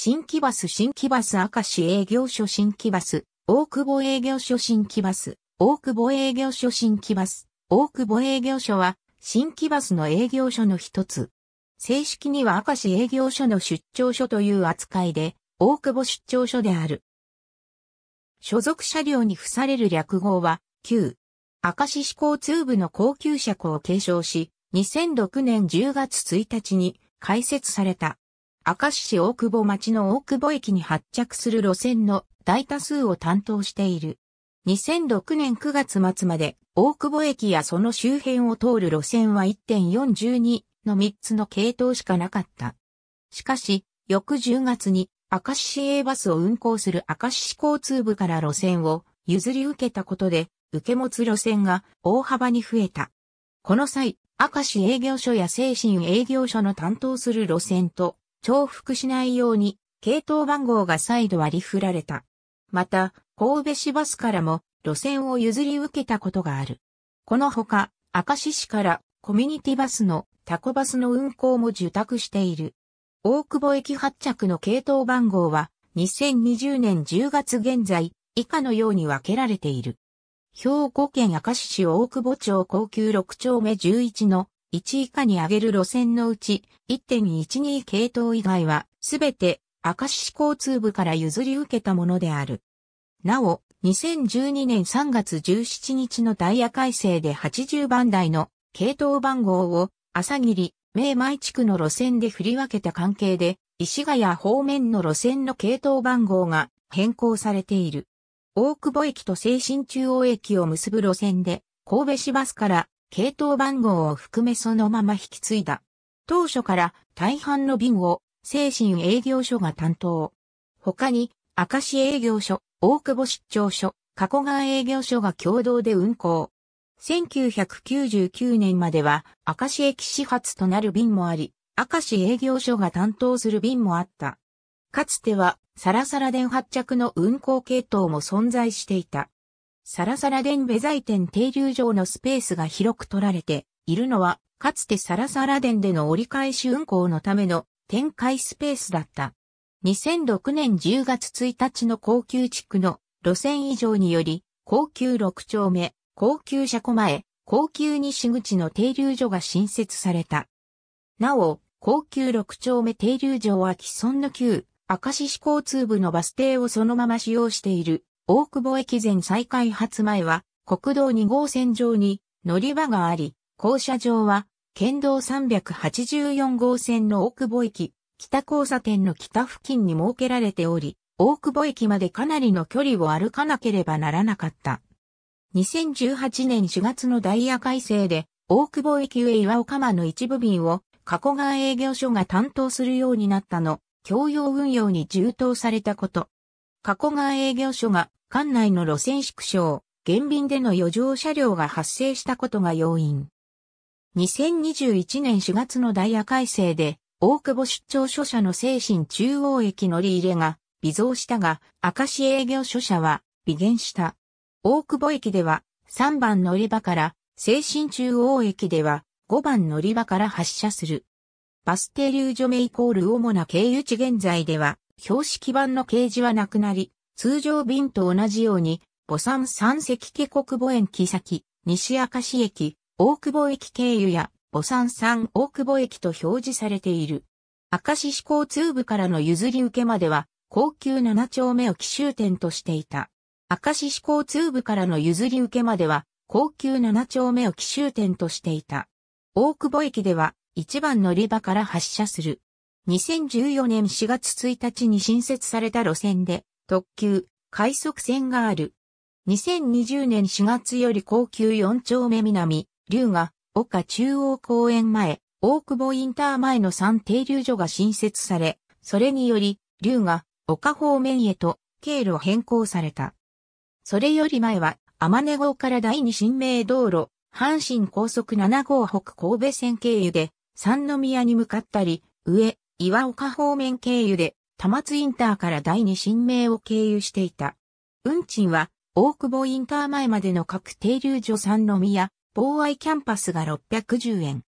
新木バス新木バス明石営業所新木バス、大久保営業所新木バス、大久保営業所新木バス、大久保営業所は新木バスの営業所の一つ。正式には明石営業所の出張所という扱いで、大久保出張所である。所属車両に付される略号は、旧。明石市交通部の高級車庫を継承し、2006年10月1日に開設された。明石市大久保町の大久保駅に発着する路線の大多数を担当している。2006年9月末まで大久保駅やその周辺を通る路線は1.412の3つの系統しかなかった。しかし、翌10月に明石市営バスを運行する明石市交通部から路線を譲り受けたことで、受け持つ路線が大幅に増えた。この際、明石営業所や精神営業所の担当する路線と重複しないように、系統番号が再度割り振られた。また、神戸市バスからも路線を譲り受けたことがある。このほか、明石市からコミュニティバスのタコバスの運行も受託している。大久保駅発着の系統番号は2020年10月現在以下のように分けられている。兵庫県明石市大久保町高級6丁目11の1以下に上げる路線のうち1.12系統以外はすべて明石市交通部から譲り受けたものである。なお、2012年3月17日のダイヤ改正で80番台の系統番号を朝霧、明前地区の路線で振り分けた関係で石ヶ谷方面の路線の系統番号が変更されている。大久保駅と静清中央駅を結ぶ路線で神戸市バスから系統番号を含めそのまま引き継いだ。当初から大半の便を精神営業所が担当。他に、明石営業所、大久保出張所、加古川営業所が共同で運行。1999年までは、明石駅始発となる便もあり、明石営業所が担当する便もあった。かつては、サラサラ電発着の運行系統も存在していた。サラサラ電ベ財店停留場のスペースが広く取られているのは、かつてサラサラ電での折り返し運行のための展開スペースだった。2006年10月1日の高級地区の路線以上により、高級6丁目、高級車庫前、高級西口の停留所が新設された。なお、高級6丁目停留所は既存の旧、赤石市交通部のバス停をそのまま使用している。大久保駅前再開発前は、国道2号線上に乗り場があり、降車場は、県道384号線の大久保駅、北交差点の北付近に設けられており、大久保駅までかなりの距離を歩かなければならなかった。2018年4月のダイヤ改正で、大久保駅上岩岡間の一部便を、加古川営業所が担当するようになったの、共用運用に充当されたこと。加古川営業所が管内の路線縮小、減便での余剰車両が発生したことが要因。2021年4月のダイヤ改正で、大久保出張所社の精神中央駅乗り入れが微増したが、明石営業所社は微減した。大久保駅では3番乗り場から、精神中央駅では5番乗り場から発車する。バス停留所名イコール主な経由地現在では、標識板の掲示はなくなり、通常便と同じように、母山山石家国母園木先、西明石駅、大久保駅経由や、母山山大久保駅と表示されている。明石市交通部からの譲り受けまでは、高級7丁目を奇襲点としていた。明石市交通部からの譲り受けまでは、高級7丁目を奇襲点としていた。大久保駅では、一番乗り場から発車する。2014年4月1日に新設された路線で、特急、快速線がある。2020年4月より高級4丁目南、龍が、岡中央公園前、大久保インター前の3停留所が新設され、それにより、龍が、岡方面へと、経路変更された。それより前は、天根号から第二新名道路、阪神高速7号北神戸線経由で、三宮に向かったり、上、岩岡方面経由で、多摩津インターから第二新名を経由していた。運賃は、大久保インター前までの各停留所三宮、防愛キャンパスが610円。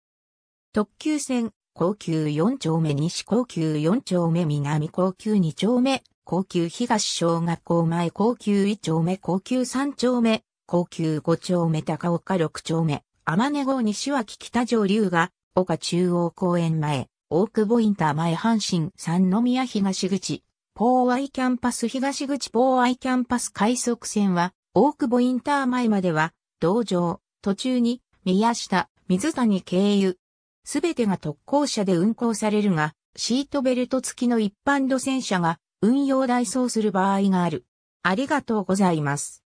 特急線、高級4丁目西高級4丁目南高級2丁目、高級東小学校前高級1丁目高級3丁目、高級5丁目高岡6丁目、天根号西脇北上流が、岡中央公園前、大久保インター前阪神三宮東口、ポーアイキャンパス東口ポーアイキャンパス快速線は、大久保インター前までは、道場、途中に、宮下、水谷経由。すべてが特攻車で運行されるが、シートベルト付きの一般路線車が運用代走する場合がある。ありがとうございます。